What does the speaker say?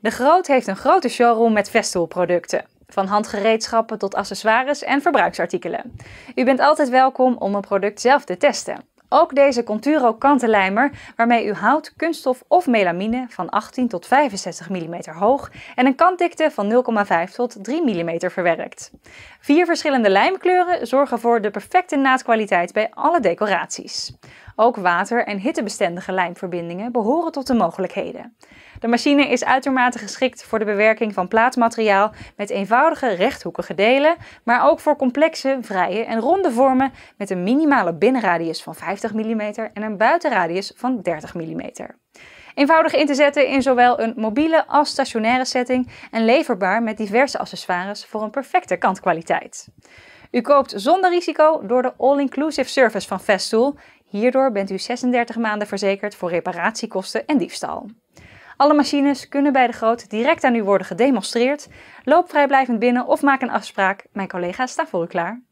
De Groot heeft een grote showroom met Festool-producten. Van handgereedschappen tot accessoires en verbruiksartikelen. U bent altijd welkom om een product zelf te testen. Ook deze Conturo kantenlijmer, waarmee u hout, kunststof of melamine van 18 tot 65 mm hoog en een kantdikte van 0,5 tot 3 mm verwerkt. Vier verschillende lijmkleuren zorgen voor de perfecte naadkwaliteit bij alle decoraties. Ook water- en hittebestendige lijmverbindingen behoren tot de mogelijkheden. De machine is uitermate geschikt voor de bewerking van plaatmateriaal met eenvoudige rechthoekige delen, maar ook voor complexe, vrije en ronde vormen met een minimale binnenradius van 5 50 mm en een buitenradius van 30 mm. Eenvoudig in te zetten in zowel een mobiele als stationaire setting en leverbaar met diverse accessoires voor een perfecte kantkwaliteit. U koopt zonder risico door de all-inclusive service van Festool. Hierdoor bent u 36 maanden verzekerd voor reparatiekosten en diefstal. Alle machines kunnen bij de Groot direct aan u worden gedemonstreerd. Loop vrijblijvend binnen of maak een afspraak. Mijn collega staat voor u klaar.